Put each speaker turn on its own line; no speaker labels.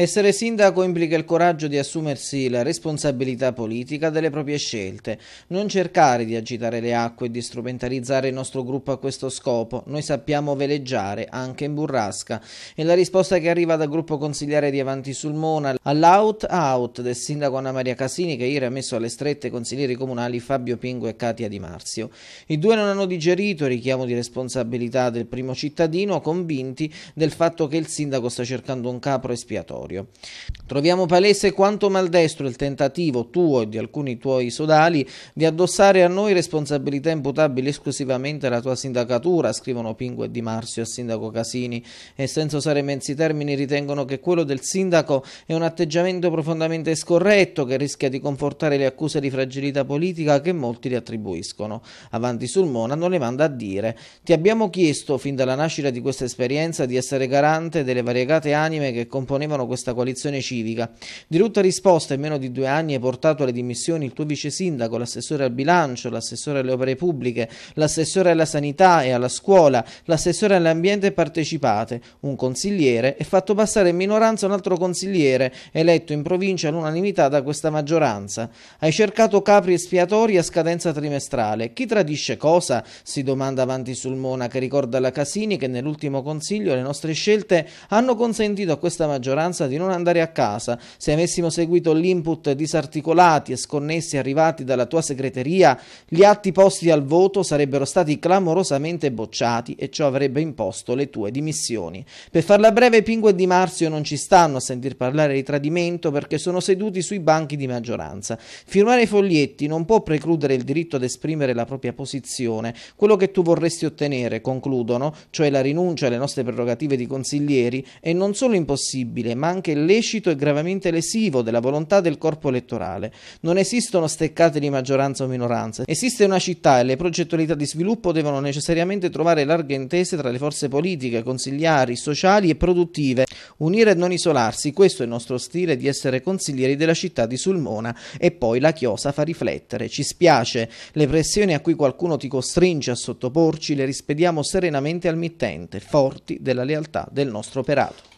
Essere sindaco implica il coraggio di assumersi la responsabilità politica delle proprie scelte, non cercare di agitare le acque e di strumentalizzare il nostro gruppo a questo scopo. Noi sappiamo veleggiare, anche in burrasca. E la risposta che arriva dal gruppo consigliere di Avanti Sulmona all'out-out del sindaco Anna Maria Casini che ieri ha messo alle strette i consiglieri comunali Fabio Pingo e Katia Di Marzio. I due non hanno digerito il richiamo di responsabilità del primo cittadino, convinti del fatto che il sindaco sta cercando un capro espiatorio territorio. Troviamo palese quanto maldestro il tentativo tuo e di alcuni tuoi sodali di addossare a noi responsabilità imputabili esclusivamente alla tua sindacatura, scrivono Pingue e Di Marzio a sindaco Casini, e senza usare mensi termini ritengono che quello del sindaco è un atteggiamento profondamente scorretto che rischia di confortare le accuse di fragilità politica che molti gli attribuiscono. Avanti sul Mona non le manda a dire «Ti abbiamo chiesto fin dalla nascita di questa esperienza di essere garante delle variegate anime che componevano questa questa coalizione civica. Di rotta risposta, in meno di due anni hai portato alle dimissioni il tuo vice sindaco, l'assessore al bilancio, l'assessore alle opere pubbliche, l'assessore alla sanità e alla scuola, l'assessore all'ambiente partecipate, un consigliere e fatto passare in minoranza un altro consigliere eletto in provincia all'unanimità da questa maggioranza. Hai cercato capri espiatori a scadenza trimestrale. Chi tradisce cosa? Si domanda avanti sul Mona che ricorda alla Casini che nell'ultimo consiglio le nostre scelte hanno consentito a questa maggioranza causa di non andare a casa, se avessimo seguito l'input disarticolati e sconnessi arrivati dalla tua segreteria, gli atti posti al voto sarebbero stati clamorosamente bocciati e ciò avrebbe imposto le tue dimissioni. Per farla breve, Pingo e Di Marzio non ci stanno a sentir parlare di tradimento perché sono seduti sui banchi di maggioranza. Firmare i foglietti non può precludere il diritto ad esprimere la propria posizione. Quello che tu vorresti ottenere, concludono, cioè la rinuncia alle nostre prerogative di consiglieri, è non solo impossibile, ma anche lecito e gravemente lesivo della volontà del corpo elettorale. Non esistono steccate di maggioranza o minoranza. Esiste una città e le progettualità di sviluppo devono necessariamente trovare larghe intese tra le forze politiche, consigliari, sociali e produttive. Unire e non isolarsi, questo è il nostro stile di essere consiglieri della città di Sulmona. E poi la chiosa fa riflettere. Ci spiace, le pressioni a cui qualcuno ti costringe a sottoporci le rispediamo serenamente al mittente, forti della lealtà del nostro operato.